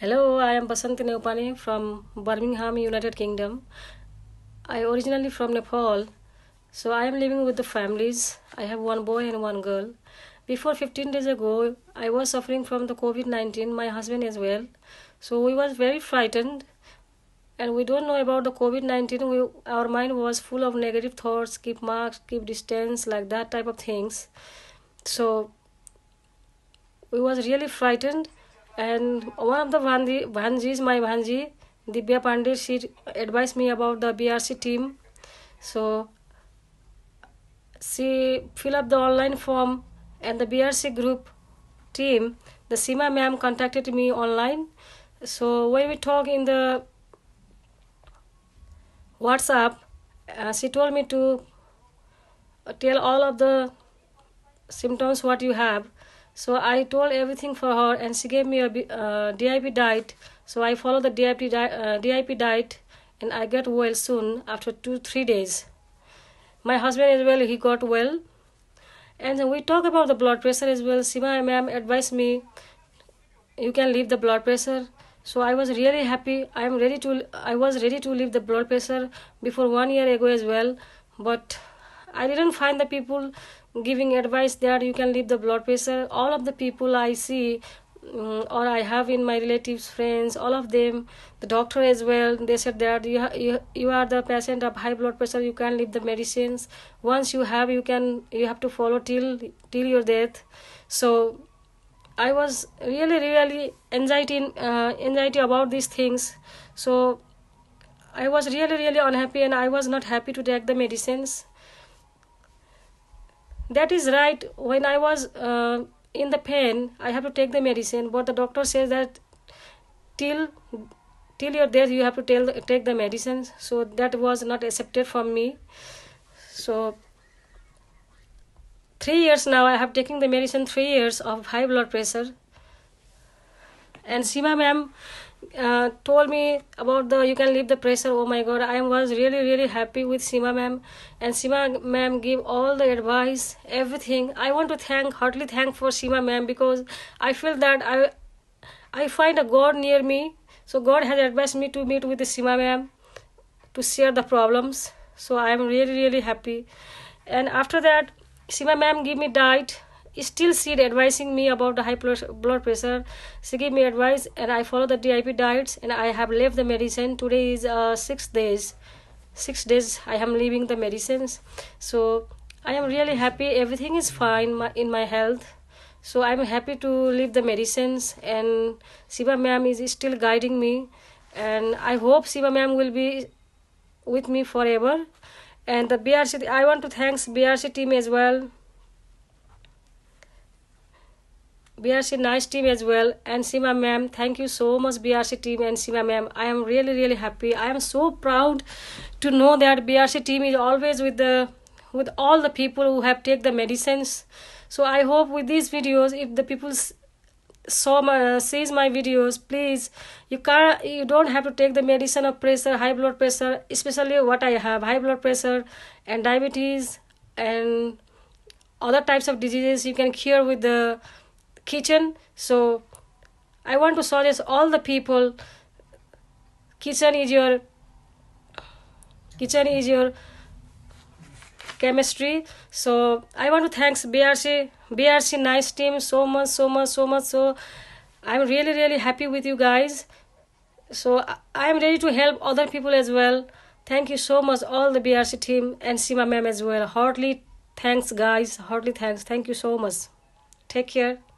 Hello, I am Basanti Neupane from Birmingham, United Kingdom. I originally from Nepal, so I am living with the families. I have one boy and one girl. Before 15 days ago, I was suffering from the COVID-19, my husband as well. So we was very frightened and we don't know about the COVID-19. We, our mind was full of negative thoughts, keep marks, keep distance, like that type of things. So we was really frightened and one of the Vanji, Vanjis, my Vanji, Divya Pandey she advised me about the BRC team. So she fill up the online form and the BRC group team. The Sima ma'am contacted me online. So when we talk in the WhatsApp, uh, she told me to tell all of the symptoms what you have so I told everything for her, and she gave me a uh, DIP diet. So I follow the DIP, di- uh, DIP diet, and I got well soon after two three days. My husband as well, he got well, and we talk about the blood pressure as well. Sima ma'am advised me, you can leave the blood pressure. So I was really happy. I am ready to. I was ready to leave the blood pressure before one year ago as well, but I didn't find the people giving advice that you can leave the blood pressure all of the people i see um, or i have in my relatives friends all of them the doctor as well they said that you, you you are the patient of high blood pressure you can leave the medicines once you have you can you have to follow till till your death so i was really really anxiety uh, anxiety about these things so i was really really unhappy and i was not happy to take the medicines that is right when i was uh, in the pain i have to take the medicine but the doctor says that till till your death you have to tell, take the medicines so that was not accepted from me so three years now i have taken the medicine three years of high blood pressure and Sima ma'am uh, told me about the you can leave the pressure oh my god i was really really happy with sima ma'am and sima ma'am give all the advice everything i want to thank heartily thank for sima ma'am because i feel that i i find a god near me so god has advised me to meet with sima ma'am to share the problems so i am really really happy and after that sima ma'am give me diet still she advising me about the high blood pressure she gave me advice and i follow the dip diets and i have left the medicine today is uh, six days six days i am leaving the medicines so i am really happy everything is fine my, in my health so i'm happy to leave the medicines and shiva ma'am is still guiding me and i hope shiva ma'am will be with me forever and the brc i want to thanks brc team as well BRC nice team as well and Sima ma'am thank you so much BRC team and Sima ma'am I am really really happy I am so proud to know that BRC team is always with the with all the people who have take the medicines so I hope with these videos if the people saw my sees my videos please you can you don't have to take the medicine of pressure high blood pressure especially what I have high blood pressure and diabetes and other types of diseases you can cure with the kitchen so i want to suggest all the people kitchen is your kitchen is your chemistry so i want to thanks brc brc nice team so much so much so much so i'm really really happy with you guys so i am ready to help other people as well thank you so much all the brc team and sima ma'am as well heartily thanks guys heartily thanks thank you so much take care